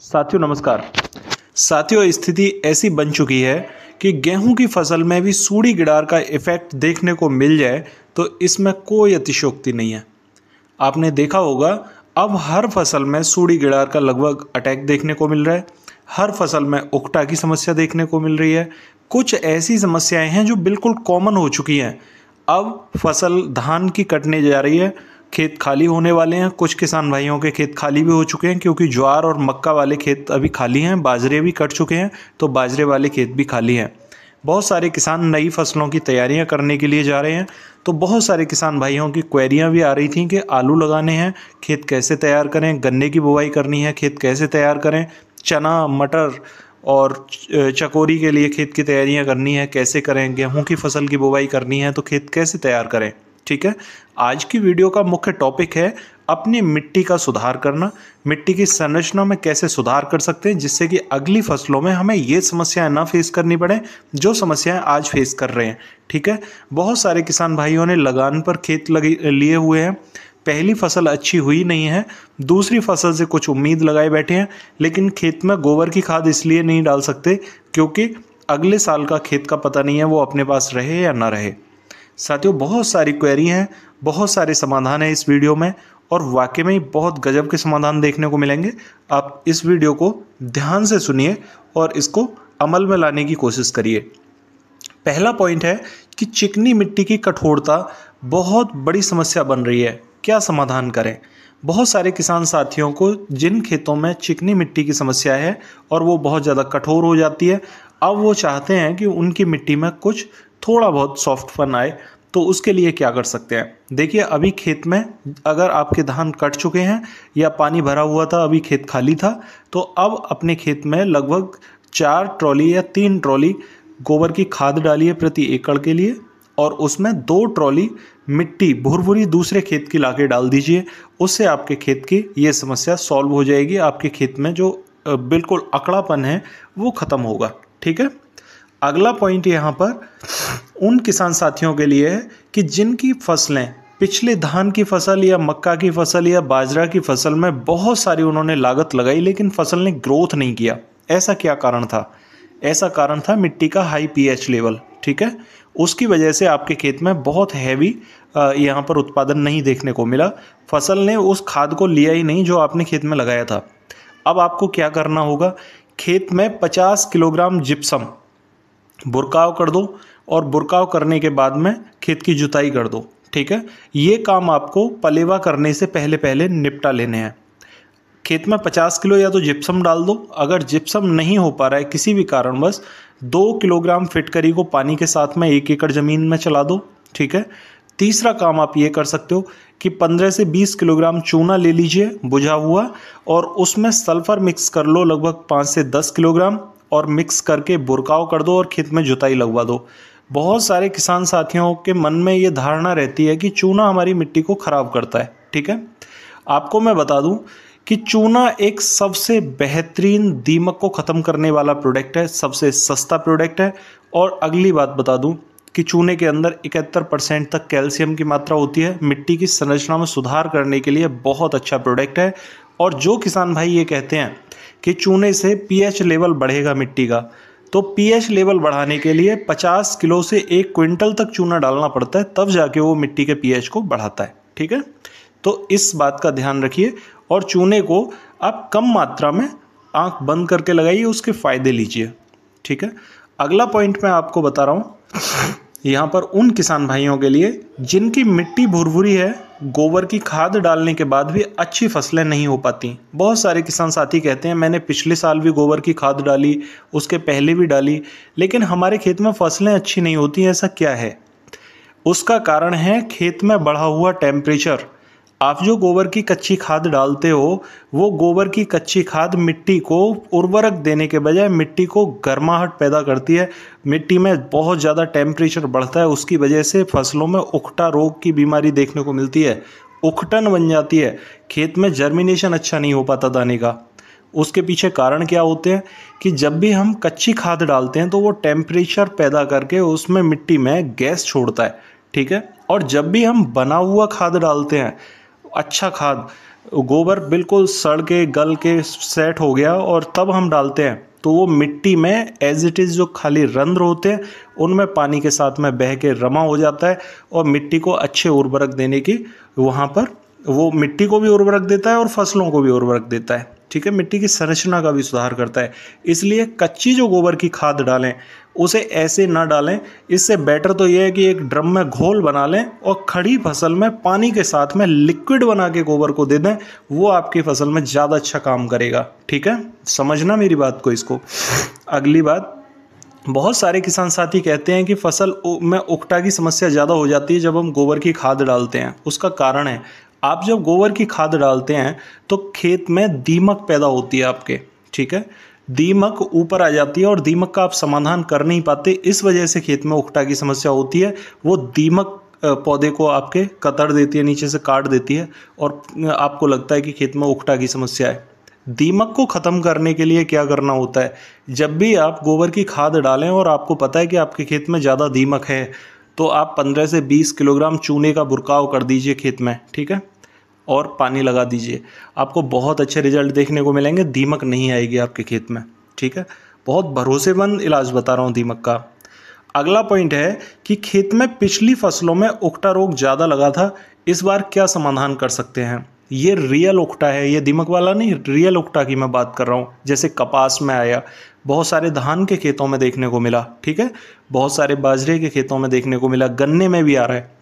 साथियों नमस्कार साथियों स्थिति ऐसी बन चुकी है कि गेहूं की फसल में भी सूढ़ी गिडार का इफेक्ट देखने को मिल जाए तो इसमें कोई अतिशोक्ति नहीं है आपने देखा होगा अब हर फसल में सूढ़ी गिडार का लगभग अटैक देखने को मिल रहा है हर फसल में उकटा की समस्या देखने को मिल रही है कुछ ऐसी समस्याएं हैं जो बिल्कुल कॉमन हो चुकी हैं अब फसल धान की कटने जा रही है खेत खाली होने वाले हैं कुछ किसान भाइयों के खेत खाली भी हो चुके हैं क्योंकि ज्वार और मक्का वाले खेत अभी खाली हैं बाजरे भी कट चुके हैं तो बाजरे वाले खेत भी खाली हैं बहुत सारे किसान नई फसलों की तैयारियां करने के लिए जा रहे हैं तो बहुत सारे किसान भाइयों की क्वेरियाँ भी आ रही थी कि आलू लगाने हैं खेत कैसे तैयार करें गन्ने की बुवाई करनी है खेत कैसे तैयार करें चना मटर और चकोरी के लिए खेत की तैयारियां करनी है कैसे करें गेहूं की फसल की बुवाई करनी है तो खेत कैसे तैयार करें ठीक है आज की वीडियो का मुख्य टॉपिक है अपनी मिट्टी का सुधार करना मिट्टी की संरचना में कैसे सुधार कर सकते हैं जिससे कि अगली फसलों में हमें ये समस्याएं ना फेस करनी पड़े जो समस्याएं आज फेस कर रहे हैं ठीक है बहुत सारे किसान भाइयों ने लगान पर खेत लिए हुए हैं पहली फसल अच्छी हुई नहीं है दूसरी फसल से कुछ उम्मीद लगाए बैठे हैं लेकिन खेत में गोबर की खाद इसलिए नहीं डाल सकते क्योंकि अगले साल का खेत का पता नहीं है वो अपने पास रहे या ना रहे साथियों बहुत सारी क्वेरी हैं बहुत सारे समाधान हैं इस वीडियो में और वाकई में ही बहुत गजब के समाधान देखने को मिलेंगे आप इस वीडियो को ध्यान से सुनिए और इसको अमल में लाने की कोशिश करिए पहला पॉइंट है कि चिकनी मिट्टी की कठोरता बहुत बड़ी समस्या बन रही है क्या समाधान करें बहुत सारे किसान साथियों को जिन खेतों में चिकनी मिट्टी की समस्या है और वो बहुत ज़्यादा कठोर हो जाती है अब वो चाहते हैं कि उनकी मिट्टी में कुछ थोड़ा बहुत सॉफ्टपन आए तो उसके लिए क्या कर सकते हैं देखिए अभी खेत में अगर आपके धान कट चुके हैं या पानी भरा हुआ था अभी खेत खाली था तो अब अपने खेत में लगभग चार ट्रॉली या तीन ट्रॉली गोबर की खाद डालिए प्रति एकड़ के लिए और उसमें दो ट्रॉली मिट्टी भुरभुरी दूसरे खेत की लाके डाल दीजिए उससे आपके खेत की ये समस्या सॉल्व हो जाएगी आपके खेत में जो बिल्कुल अकड़ापन है वो ख़त्म होगा ठीक है अगला पॉइंट यहाँ पर उन किसान साथियों के लिए है कि जिनकी फसलें पिछले धान की फसल या मक्का की फसल या बाजरा की फसल में बहुत सारी उन्होंने लागत लगाई लेकिन फसल ने ग्रोथ नहीं किया ऐसा क्या कारण था ऐसा कारण था मिट्टी का हाई पीएच लेवल ठीक है उसकी वजह से आपके खेत में बहुत हैवी यहाँ पर उत्पादन नहीं देखने को मिला फसल ने उस खाद को लिया ही नहीं जो आपने खेत में लगाया था अब आपको क्या करना होगा खेत में 50 किलोग्राम जिप्सम बुरकाव कर दो और बुरकाव करने के बाद में खेत की जुताई कर दो ठीक है ये काम आपको पलेवा करने से पहले पहले निपटा लेने हैं खेत में 50 किलो या तो जिप्सम डाल दो अगर जिप्सम नहीं हो पा रहा है किसी भी कारण बस दो किलोग्राम फिटकरी को पानी के साथ में एक एकड़ ज़मीन में चला दो ठीक है तीसरा काम आप ये कर सकते हो कि 15 से 20 किलोग्राम चूना ले लीजिए बुझा हुआ और उसमें सल्फ़र मिक्स कर लो लगभग 5 से 10 किलोग्राम और मिक्स करके बुरकाव कर दो और खेत में जुताई लगवा दो बहुत सारे किसान साथियों के मन में ये धारणा रहती है कि चूना हमारी मिट्टी को ख़राब करता है ठीक है आपको मैं बता दूं कि चूना एक सबसे बेहतरीन दीमक को ख़त्म करने वाला प्रोडक्ट है सबसे सस्ता प्रोडक्ट है और अगली बात बता दूं कि चूने के अंदर इकहत्तर परसेंट तक कैल्शियम की मात्रा होती है मिट्टी की संरचना में सुधार करने के लिए बहुत अच्छा प्रोडक्ट है और जो किसान भाई ये कहते हैं कि चूने से पीएच लेवल बढ़ेगा मिट्टी का तो पीएच लेवल बढ़ाने के लिए 50 किलो से एक क्विंटल तक चूना डालना पड़ता है तब जाके वो मिट्टी के पीएच को बढ़ाता है ठीक है तो इस बात का ध्यान रखिए और चूने को आप कम मात्रा में आंख बंद करके लगाइए उसके फ़ायदे लीजिए ठीक है अगला पॉइंट मैं आपको बता रहा हूँ यहाँ पर उन किसान भाइयों के लिए जिनकी मिट्टी भुरभुरी है गोबर की खाद डालने के बाद भी अच्छी फसलें नहीं हो पाती बहुत सारे किसान साथी कहते हैं मैंने पिछले साल भी गोबर की खाद डाली उसके पहले भी डाली लेकिन हमारे खेत में फसलें अच्छी नहीं होती ऐसा क्या है उसका कारण है खेत में बढ़ा हुआ टेम्परेचर आप जो गोबर की कच्ची खाद डालते हो वो गोबर की कच्ची खाद मिट्टी को उर्वरक देने के बजाय मिट्टी को गर्माहट पैदा करती है मिट्टी में बहुत ज़्यादा टेम्परेचर बढ़ता है उसकी वजह से फसलों में उखटा रोग की बीमारी देखने को मिलती है उखटन बन जाती है खेत में जर्मिनेशन अच्छा नहीं हो पाता दाने का उसके पीछे कारण क्या होते हैं कि जब भी हम कच्ची खाद डालते हैं तो वो टेम्परेचर पैदा करके उसमें मिट्टी में गैस छोड़ता है ठीक है और जब भी हम बना हुआ खाद डालते हैं अच्छा खाद गोबर बिल्कुल सड़ के गल के सेट हो गया और तब हम डालते हैं तो वो मिट्टी में एज इट इज़ जो खाली रंध्र होते हैं उनमें पानी के साथ में बह के रमा हो जाता है और मिट्टी को अच्छे उर्वरक देने की वहाँ पर वो मिट्टी को भी उर्वरक देता है और फसलों को भी उर्वरक देता है ठीक है मिट्टी की संरचना का भी सुधार करता है इसलिए कच्ची जो गोबर की खाद डालें उसे ऐसे ना डालें इससे बेटर तो यह है कि एक ड्रम में घोल बना लें और खड़ी फसल में पानी के साथ में लिक्विड बना के गोबर को दे दें वो आपकी फसल में ज़्यादा अच्छा काम करेगा ठीक है समझना मेरी बात को इसको अगली बात बहुत सारे किसान साथी कहते हैं कि फसल में उकटा की समस्या ज़्यादा हो जाती है जब हम गोबर की खाद डालते हैं उसका कारण है आप जब गोबर की खाद डालते हैं तो खेत में दीमक पैदा होती है आपके ठीक है दीमक ऊपर आ जाती है और दीमक का आप समाधान कर नहीं पाते इस वजह से खेत में उखटा की समस्या होती है वो दीमक पौधे को आपके कतर देती है नीचे से काट देती है और आपको लगता है कि खेत में उखटा की समस्या है दीमक को ख़त्म करने के लिए क्या करना होता है जब भी आप गोबर की खाद डालें और आपको पता है कि आपके खेत में ज़्यादा दीमक है तो आप 15 से 20 किलोग्राम चूने का बुरकाव कर दीजिए खेत में ठीक है और पानी लगा दीजिए आपको बहुत अच्छे रिजल्ट देखने को मिलेंगे दीमक नहीं आएगी आपके खेत में ठीक है बहुत भरोसेमंद इलाज बता रहा हूँ दीमक का अगला पॉइंट है कि खेत में पिछली फसलों में ओक्टा रोग ज़्यादा लगा था इस बार क्या समाधान कर सकते हैं ये रियल ओक्टा है ये दीमक वाला नहीं रियल ओक्टा की मैं बात कर रहा हूँ जैसे कपास में आया बहुत सारे धान के खेतों में देखने को मिला ठीक है बहुत सारे बाजरे के खेतों में देखने को मिला गन्ने में भी आ रहा है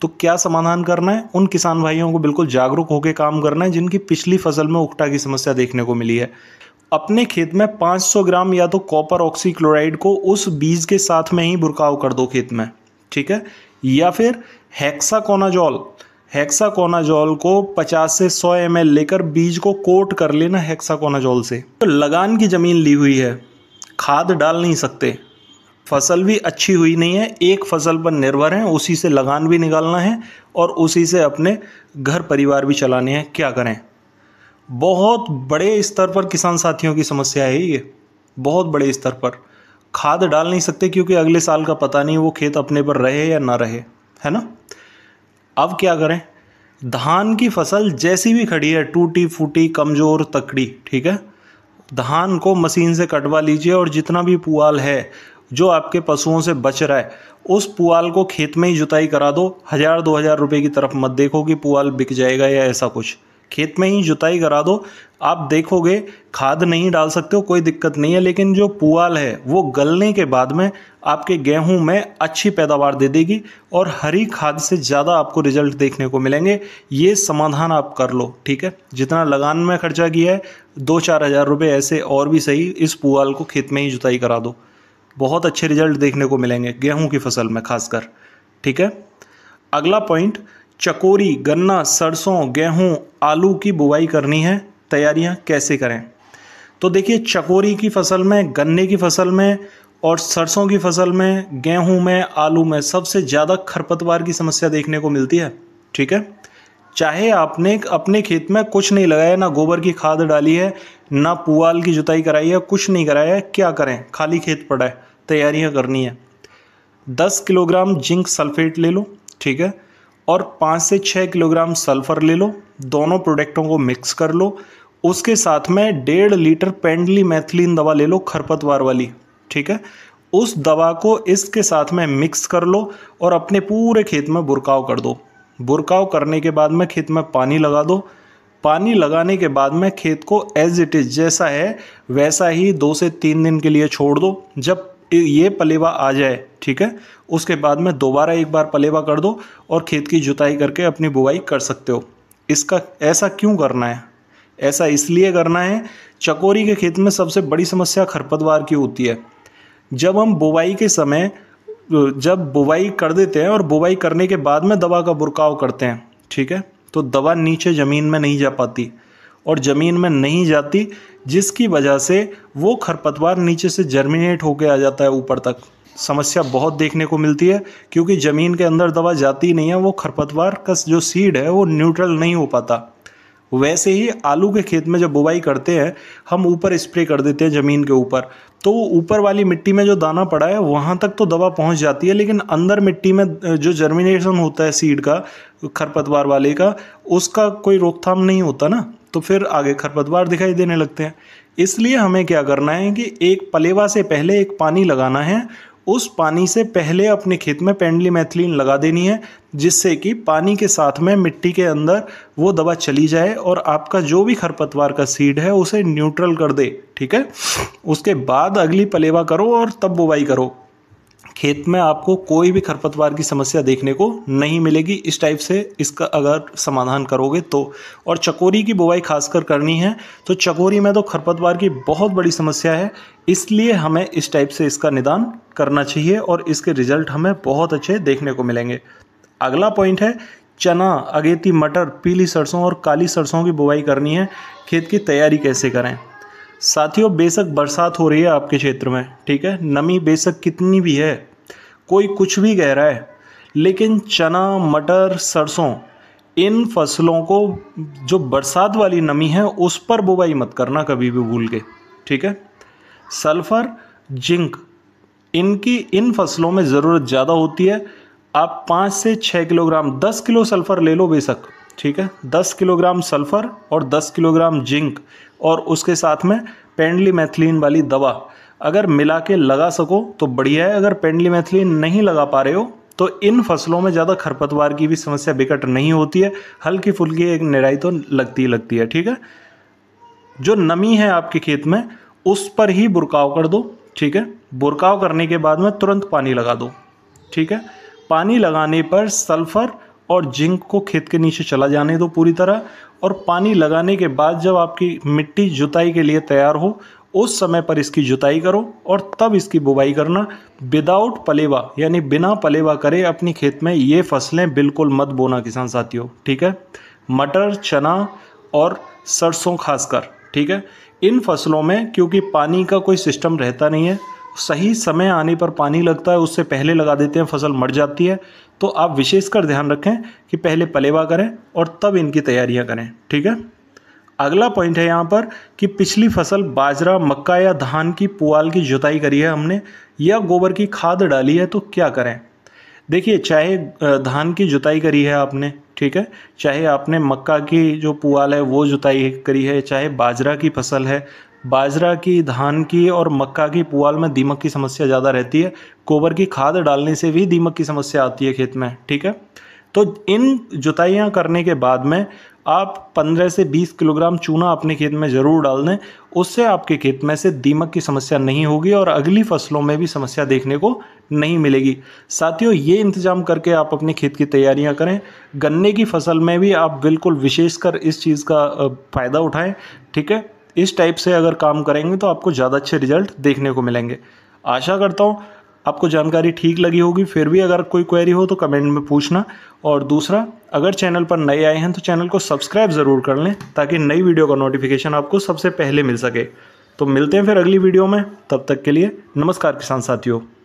तो क्या समाधान करना है उन किसान भाइयों को बिल्कुल जागरूक होकर काम करना है जिनकी पिछली फसल में उकटा की समस्या देखने को मिली है अपने खेत में 500 ग्राम या तो कॉपर ऑक्सीक्लोराइड को उस बीज के साथ में ही बुरकाव कर दो खेत में ठीक है या फिर हेक्साकोनाजॉल हेक्साकोनाजॉल को 50 से 100 एम लेकर बीज को कोट कर लेना हेक्साकोनाजॉल से तो लगान की ज़मीन ली हुई है खाद डाल नहीं सकते फसल भी अच्छी हुई नहीं है एक फसल पर निर्भर हैं उसी से लगान भी निकालना है और उसी से अपने घर परिवार भी चलाने हैं क्या करें बहुत बड़े स्तर पर किसान साथियों की समस्या है ये बहुत बड़े स्तर पर खाद डाल नहीं सकते क्योंकि अगले साल का पता नहीं वो खेत अपने पर रहे या ना रहे है ना अब क्या करें धान की फसल जैसी भी खड़ी है टूटी फूटी कमज़ोर तकड़ी ठीक है धान को मशीन से कटवा लीजिए और जितना भी पुआल है जो आपके पशुओं से बच रहा है उस पुआल को खेत में ही जुताई करा दो हज़ार दो हज़ार रुपये की तरफ मत देखो कि पुआल बिक जाएगा या ऐसा कुछ खेत में ही जुताई करा दो आप देखोगे खाद नहीं डाल सकते हो कोई दिक्कत नहीं है लेकिन जो पुआल है वो गलने के बाद में आपके गेहूं में अच्छी पैदावार दे देगी और हरी खाद से ज़्यादा आपको रिजल्ट देखने को मिलेंगे ये समाधान आप कर लो ठीक है जितना लगान में खर्चा किया है दो चार हज़ार रुपये ऐसे और भी सही इस पुआल को खेत में ही जुताई करा दो बहुत अच्छे रिजल्ट देखने को मिलेंगे गेहूं की फसल में खासकर ठीक है अगला पॉइंट चकोरी गन्ना सरसों गेहूं आलू की बुवाई करनी है तैयारियां कैसे करें तो देखिए चकोरी की फसल में गन्ने की फसल में और सरसों की फसल में गेहूं में आलू में सबसे ज़्यादा खरपतवार की समस्या देखने को मिलती है ठीक है चाहे आपने अपने खेत में कुछ नहीं लगाया ना गोबर की खाद डाली है ना पुआल की जुताई कराई है कुछ नहीं कराया है क्या करें खाली खेत पड़ा है तैयारियाँ करनी है दस किलोग्राम जिंक सल्फेट ले लो ठीक है और पाँच से छः किलोग्राम सल्फ़र ले लो दोनों प्रोडक्टों को मिक्स कर लो उसके साथ में डेढ़ लीटर पेंडली मैथिलीन दवा ले लो खरपतवार वाली ठीक है उस दवा को इसके साथ में मिक्स कर लो और अपने पूरे खेत में बुरकाव कर दो बुरकाव करने के बाद में खेत में पानी लगा दो पानी लगाने के बाद में खेत को एज इट इज़ जैसा है वैसा ही दो से तीन दिन के लिए छोड़ दो जब ये पलेवा आ जाए ठीक है उसके बाद में दोबारा एक बार पलेवा कर दो और खेत की जुताई करके अपनी बुवाई कर सकते हो इसका ऐसा क्यों करना है ऐसा इसलिए करना है चकोरी के खेत में सबसे बड़ी समस्या खरपतवार की होती है जब हम बुवाई के समय जब बुवाई कर देते हैं और बुवाई करने के बाद में दवा का बुरकाव करते हैं ठीक है तो दवा नीचे ज़मीन में नहीं जा पाती और ज़मीन में नहीं जाती जिसकी वजह से वो खरपतवार नीचे से जर्मिनेट होकर आ जाता है ऊपर तक समस्या बहुत देखने को मिलती है क्योंकि ज़मीन के अंदर दवा जाती नहीं है वो खरपतवार का जो सीड है वो न्यूट्रल नहीं हो पाता वैसे ही आलू के खेत में जब बुवाई करते हैं हम ऊपर स्प्रे कर देते हैं ज़मीन के ऊपर तो ऊपर वाली मिट्टी में जो दाना पड़ा है वहाँ तक तो दवा पहुँच जाती है लेकिन अंदर मिट्टी में जो जर्मिनेशन होता है सीड का खरपतवार वाले का उसका कोई रोकथाम नहीं होता ना तो फिर आगे खरपतवार दिखाई देने लगते हैं इसलिए हमें क्या करना है कि एक पलेवा से पहले एक पानी लगाना है उस पानी से पहले अपने खेत में पेंडली मैथिलीन लगा देनी है जिससे कि पानी के साथ में मिट्टी के अंदर वो दवा चली जाए और आपका जो भी खरपतवार का सीड है उसे न्यूट्रल कर दे ठीक है उसके बाद अगली पलेवा करो और तब बुवाई करो खेत में आपको कोई भी खरपतवार की समस्या देखने को नहीं मिलेगी इस टाइप से इसका अगर समाधान करोगे तो और चकोरी की बुवाई खासकर करनी है तो चकोरी में तो खरपतवार की बहुत बड़ी समस्या है इसलिए हमें इस टाइप से इसका निदान करना चाहिए और इसके रिजल्ट हमें बहुत अच्छे देखने को मिलेंगे अगला पॉइंट है चना अगेती मटर पीली सरसों और काली सरसों की बुवाई करनी है खेत की तैयारी कैसे करें साथियों बेशक बरसात हो रही है आपके क्षेत्र में ठीक है नमी बेशक कितनी भी है कोई कुछ भी कह रहा है लेकिन चना मटर सरसों इन फसलों को जो बरसात वाली नमी है उस पर बुवाई मत करना कभी भी भूल के ठीक है सल्फर जिंक इनकी इन फसलों में ज़रूरत ज़्यादा होती है आप पाँच से छः किलोग्राम दस किलो सल्फ़र ले लो बेशक ठीक है दस किलोग्राम सल्फ़र और दस किलोग्राम जिंक और उसके साथ में पेंडली मैथिलीन वाली दवा अगर मिला के लगा सको तो बढ़िया है अगर पेंडली मैथिलीन नहीं लगा पा रहे हो तो इन फसलों में ज़्यादा खरपतवार की भी समस्या बिकट नहीं होती है हल्की फुल्की एक निराई तो लगती ही लगती है ठीक है जो नमी है आपके खेत में उस पर ही बुरकाव कर दो ठीक है बुरकाव करने के बाद में तुरंत पानी लगा दो ठीक है पानी लगाने पर सल्फ़र और जिंक को खेत के नीचे चला जाने दो पूरी तरह और पानी लगाने के बाद जब आपकी मिट्टी जुताई के लिए तैयार हो उस समय पर इसकी जुताई करो और तब इसकी बुवाई करना विदाउट पलेवा यानी बिना पलेवा करे अपनी खेत में ये फसलें बिल्कुल मत बोना किसान साथियों ठीक है मटर चना और सरसों खासकर ठीक है इन फसलों में क्योंकि पानी का कोई सिस्टम रहता नहीं है सही समय आने पर पानी लगता है उससे पहले लगा देते हैं फसल मर जाती है तो आप विशेषकर ध्यान रखें कि पहले पलेवा करें और तब इनकी तैयारियां करें ठीक है अगला पॉइंट है यहाँ पर कि पिछली फसल बाजरा मक्का या धान की पुआल की जुताई करी है हमने या गोबर की खाद डाली है तो क्या करें देखिए चाहे धान की जुताई करी है आपने ठीक है चाहे आपने मक्का की जो पुआल है वो जुताई करी है चाहे बाजरा की फसल है बाजरा की धान की और मक्का की पुआल में दीमक की समस्या ज़्यादा रहती है गोबर की खाद डालने से भी दीमक की समस्या आती है खेत में ठीक है तो इन जुताइयाँ करने के बाद में आप 15 से 20 किलोग्राम चूना अपने खेत में ज़रूर डाल दें उससे आपके खेत में से दीमक की समस्या नहीं होगी और अगली फसलों में भी समस्या देखने को नहीं मिलेगी साथियों ये इंतजाम करके आप अपने खेत की तैयारियां करें गन्ने की फसल में भी आप बिल्कुल विशेषकर इस चीज़ का फ़ायदा उठाएं ठीक है इस टाइप से अगर काम करेंगे तो आपको ज़्यादा अच्छे रिजल्ट देखने को मिलेंगे आशा करता हूँ आपको जानकारी ठीक लगी होगी फिर भी अगर कोई क्वेरी हो तो कमेंट में पूछना और दूसरा अगर चैनल पर नए आए हैं तो चैनल को सब्सक्राइब ज़रूर कर लें ताकि नई वीडियो का नोटिफिकेशन आपको सबसे पहले मिल सके तो मिलते हैं फिर अगली वीडियो में तब तक के लिए नमस्कार किसान साथियों